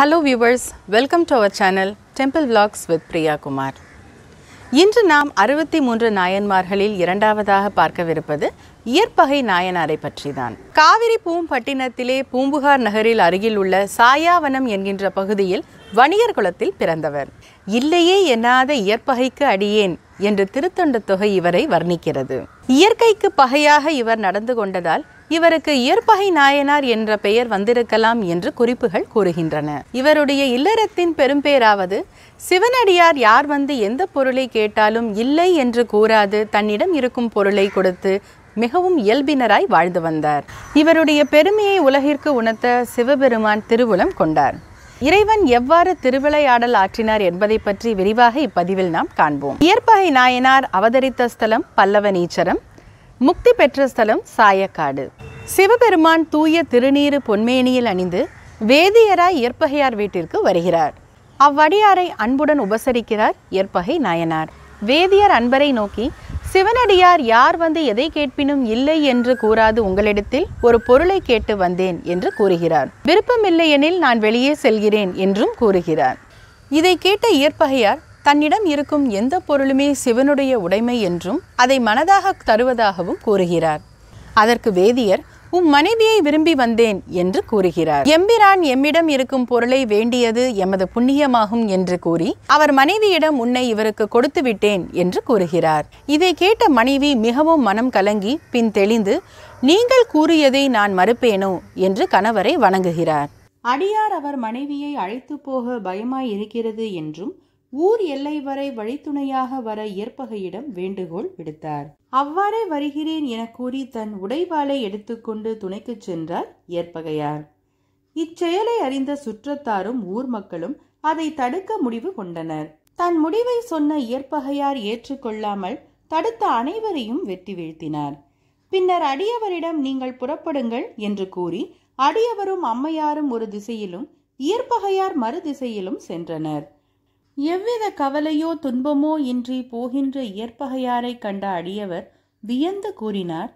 hello viewers welcome to our channel temple vlogs with Priya Kumar இன்று நாம் அறுபத்தி மூன்று நாயன்மார்களில் இரண்டாவதாக பார்க்கவிருப்பது இயற்பகை நாயனாரை பற்றிதான் காவிரி பூம்பட்டினத்திலே பூம்புகார் நகரில் அருகில் உள்ள சாயாவனம் என்கின்ற பகுதியில் வணிகர் குளத்தில் பிறந்தவர் இல்லையே எண்ணாத இயற்பகைக்கு அடியேன் என்று திருத்தொண்ட தொகை இவரை வர்ணிக்கிறது இயற்கைக்கு பகையாக இவர் நடந்து கொண்டதால் இவருக்கு இயற்பகை நாயனார் என்ற பெயர் வந்திருக்கலாம் என்று குறிப்புகள் கூறுகின்றன இவருடைய இல்லறத்தின் பெரும்பேராவது சிவனடியார் யார் வந்து எந்த பொருளை கேட்டாலும் இல்லை என்று கூறாது தன்னிடம் இருக்கும் பொருளை கொடுத்து மிகவும் இயல்பினராய் வாழ்ந்து வந்தார் இவருடைய பெருமையை உலகிற்கு உணர்த்த சிவபெருமான் திருவுளம் கொண்டார் இறைவன் எவ்வாறு திருவிளையாடல் ஆற்றினார் என்பதை பற்றி விரிவாக இப்பதிவில் நாம் காண்போம் இயற்பகை நாயனார் அவதரித்த ஸ்தலம் பல்லவ நீச்சரம் முக்தி பெற்ற ஸ்தலம் சாயக்காடு சிவபெருமான் தூய திருநீறு பொன்மேனியில் அணிந்து வேதியராய் ஏற்பகையார் வீட்டிற்கு வருகிறார் அவ்வடியாரை அன்புடன் உபசரிக்கிறார் ஏற்பகை நாயனார் வேதியர் அன்பரை நோக்கி சிவனடியார் யார் வந்து எதை கேட்பினும் இல்லை என்று கூறாது உங்களிடத்தில் ஒரு பொருளை கேட்டு வந்தேன் என்று கூறுகிறார் விருப்பமில்லையெனில் நான் வெளியே செல்கிறேன் என்றும் கூறுகிறார் இதை கேட்ட இயற்பகையார் தன்னிடம் இருக்கும் எந்த பொருளுமே சிவனுடைய உடைமை என்றும் அதை மனதாக தருவதாகவும் கூறுகிறார் அதற்கு வேதியர் உம் மனைவியை விரும்பி வந்தேன் என்று கூறுகிறார் எம்பிரான் எம்மிடம் இருக்கும் பொருளை வேண்டியது எமது புண்ணியமாகும் என்று கூறி அவர் மனைவியிடம் உன்னை இவருக்கு கொடுத்து விட்டேன் என்று கூறுகிறார் இதை கேட்ட மனைவி மிகவும் மனம் கலங்கி பின் தெளிந்து நீங்கள் கூறியதை நான் மறுப்பேனோ என்று கணவரை வணங்குகிறார் அடியார் அவர் மனைவியை அழைத்து போக பயமாய் இருக்கிறது என்றும் ஊர் எல்லை வரை வழித்துணையாக வர ஏற்பகையிடம் வேண்டுகோள் விடுத்தார் அவ்வாறே வருகிறேன் என கூறி தன் உடைவாளை எடுத்துக்கொண்டு துணைக்கு சென்றார் ஏற்பகையார் இச்செயலை அறிந்த சுற்றத்தாரும் ஊர் மக்களும் அதை தடுக்க முடிவு கொண்டனர் தன் முடிவை சொன்ன இயற்பகையார் ஏற்றுக்கொள்ளாமல் தடுத்த அனைவரையும் வெட்டி வீழ்த்தினார் பின்னர் அடியவரிடம் நீங்கள் புறப்படுங்கள் என்று கூறி அடியவரும் அம்மையாரும் ஒரு திசையிலும் இயற்பகையார் மறு திசையிலும் சென்றனர் எவ்வித கவலையோ துன்பமோ இன்றி போகின்ற இயற்பகையாரை கண்ட அடியவர் வியந்து கூறினார்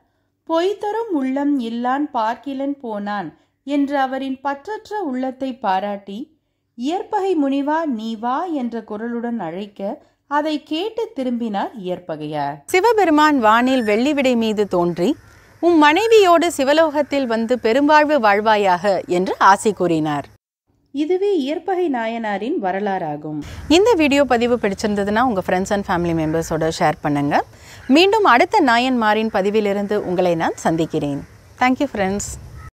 பொய்தரும் உள்ளம் இல்லான் பார்க்கிலன் போனான் என்று அவரின் பற்றற்ற உள்ளத்தை பாராட்டி இயற்பகை முனிவா நீ வா என்ற குரலுடன் அழைக்க அதை கேட்டு திரும்பினார் இயற்பகையார் சிவபெருமான் வானில் வெள்ளிவிடை மீது தோன்றி உம் மனைவியோடு சிவலோகத்தில் வந்து பெரும்பாழ்வு வாழ்வாயாக என்று ஆசை கூறினார் இதுவே இயற்பகை நாயனாரின் வரலாறாகும் இந்த வீடியோ பதிவு பிடிச்சிருந்ததுன்னா உங்கள் ஃப்ரெண்ட்ஸ் அண்ட் ஃபேமிலி மெம்பர்ஸோடு ஷேர் பண்ணுங்கள் மீண்டும் அடுத்த நாயன்மாரின் பதிவிலிருந்து உங்களை நான் சந்திக்கிறேன் தேங்க்யூ ஃப்ரெண்ட்ஸ்